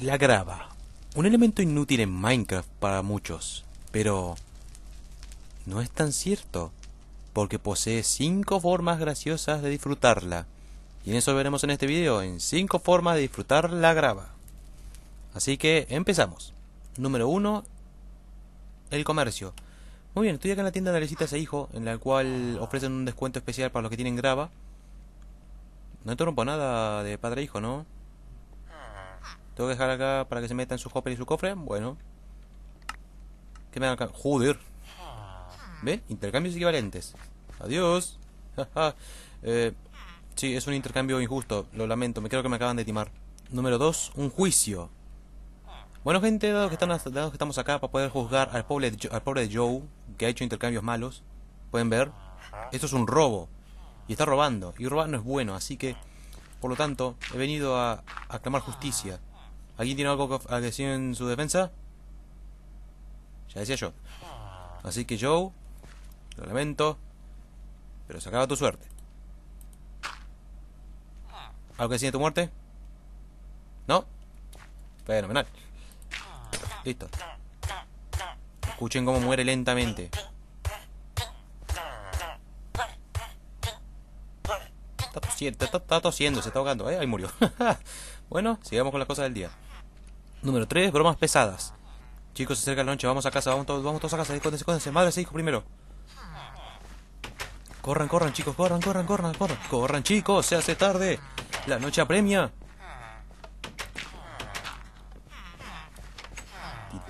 La grava, un elemento inútil en Minecraft para muchos, pero no es tan cierto, porque posee 5 formas graciosas de disfrutarla. Y en eso veremos en este video, en 5 formas de disfrutar la grava. Así que empezamos. Número 1, el comercio. Muy bien, estoy acá en la tienda de de ese Hijo, en la cual ofrecen un descuento especial para los que tienen grava. No interrumpo nada de padre e hijo, ¿no? Tengo que dejar acá para que se metan su hopper y su cofre. Bueno. ¿Qué me hagan acá? Joder. ¿Ven? Intercambios equivalentes. Adiós. eh, sí, es un intercambio injusto. Lo lamento. Me creo que me acaban de timar. Número 2. Un juicio. Bueno, gente, dado que, estamos acá para poder juzgar al pobre, al pobre Joe, que ha hecho intercambios malos, pueden ver, esto es un robo. Y está robando. Y robar no es bueno, así que, por lo tanto, he venido a, aclamar justicia. ¿Alguien tiene algo que decir en su defensa? Ya decía yo. Así que Joe, lo lamento, pero se acaba tu suerte. ¿Algo que decir de tu muerte? ¿No? Fenomenal. Listo. Escuchen cómo muere lentamente. Está tosiendo, se está ahogando. Eh, ahí murió. bueno, sigamos con las cosas del día. Número 3, bromas pesadas. Chicos, se acerca la noche, vamos a casa, vamos todos, vamos todos a casa, escóndense, escóndense, madre, se dijo primero. Corran, corran, chicos, corran, corran, corran, corran, corran, chicos, se hace tarde. La noche apremia.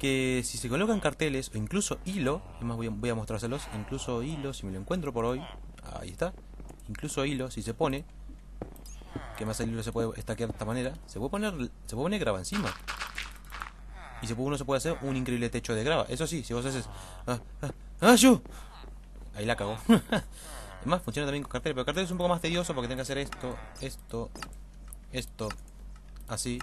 que si se colocan carteles o incluso hilo, además voy a, voy a mostrárselos, incluso hilo, si me lo encuentro por hoy, ahí está, incluso hilo, si se pone, que más el hilo se puede estaquear de esta manera, se puede poner, se puede poner grava encima. Y se uno se puede hacer un increíble techo de grava. Eso sí, si vos haces... ¡Ah, ah, ah Ahí la cago Además funciona también con carteles pero carteles es un poco más tedioso porque tengo que hacer esto, esto, esto, así,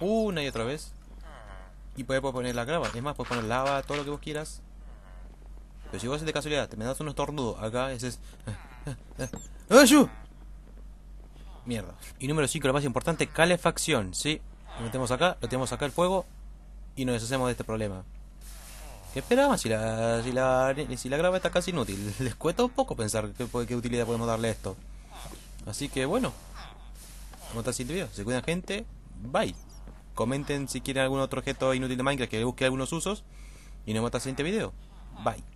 una y otra vez. Y puedes poner la grava. Es más, puedes poner lava, todo lo que vos quieras. Pero si vos de casualidad te me das un estornudo acá, ese es... ¡Ayú! ¡Ah, Mierda. Y número 5, lo más importante, calefacción, ¿sí? Lo metemos acá, lo tenemos acá el fuego y nos deshacemos de este problema. ¿Qué esperaban si la, si la, si grava está casi inútil? Les cuesta un poco pensar qué, qué utilidad podemos darle a esto. Así que bueno. Como está sin video? Se cuidan gente. Bye. Comenten si quieren algún otro objeto inútil de Minecraft que busque algunos usos. Y nos vemos hasta el siguiente video. Bye.